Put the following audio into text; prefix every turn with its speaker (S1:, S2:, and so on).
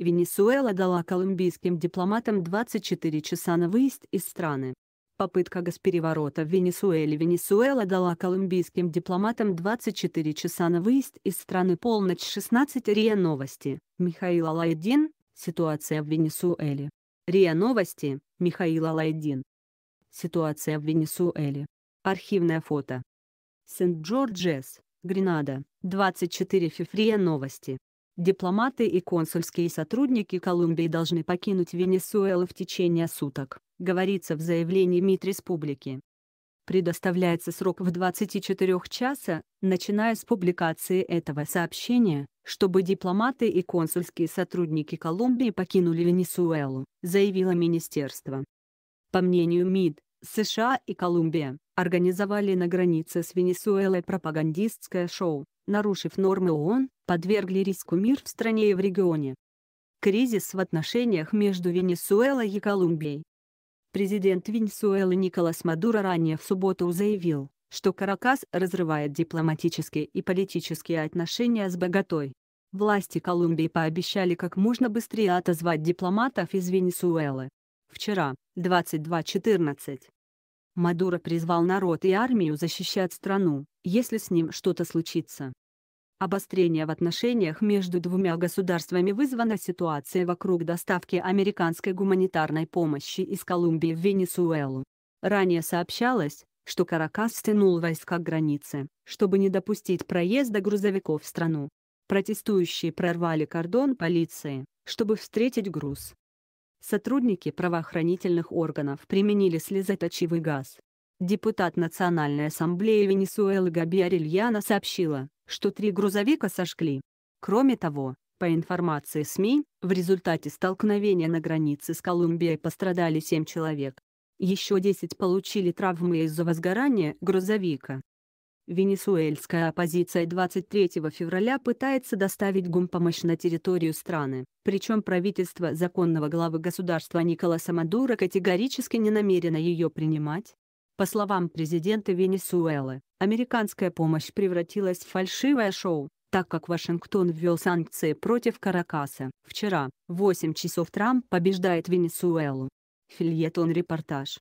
S1: Венесуэла дала колумбийским дипломатам 24 часа на выезд из страны. Попытка госпереворота в Венесуэле Венесуэла дала колумбийским дипломатам 24 часа на выезд из страны полночь 16 РИА Новости, Михаил Алайдин, ситуация в Венесуэле. РИА Новости, Михаил Алайдин. Ситуация в Венесуэле. Архивное фото. Сент-Джорджес, Гренада, 24 февраля новости. Дипломаты и консульские сотрудники Колумбии должны покинуть Венесуэлу в течение суток, говорится в заявлении МИД республики. Предоставляется срок в 24 часа, начиная с публикации этого сообщения, чтобы дипломаты и консульские сотрудники Колумбии покинули Венесуэлу, заявило министерство. По мнению МИД, США и Колумбия организовали на границе с Венесуэлой пропагандистское шоу, нарушив нормы ООН подвергли риску мир в стране и в регионе. Кризис в отношениях между Венесуэлой и Колумбией. Президент Венесуэлы Николас Мадуро ранее в субботу заявил, что Каракас разрывает дипломатические и политические отношения с богатой. Власти Колумбии пообещали как можно быстрее отозвать дипломатов из Венесуэлы. Вчера, 22.14. Мадуро призвал народ и армию защищать страну, если с ним что-то случится. Обострение в отношениях между двумя государствами вызвано ситуацией вокруг доставки американской гуманитарной помощи из Колумбии в Венесуэлу. Ранее сообщалось, что Каракас стянул войска к границе, чтобы не допустить проезда грузовиков в страну. Протестующие прорвали кордон полиции, чтобы встретить груз. Сотрудники правоохранительных органов применили слезоточивый газ. Депутат Национальной ассамблеи Венесуэлы Габи Арельяна сообщила, что три грузовика сожгли. Кроме того, по информации СМИ, в результате столкновения на границе с Колумбией пострадали семь человек. Еще 10 получили травмы из-за возгорания грузовика. Венесуэльская оппозиция 23 февраля пытается доставить гумпомощь на территорию страны, причем правительство законного главы государства Николаса Мадура категорически не намерено ее принимать, по словам президента Венесуэлы, американская помощь превратилась в фальшивое шоу, так как Вашингтон ввел санкции против Каракаса. Вчера, в 8 часов Трамп побеждает Венесуэлу. Фильетон-репортаж.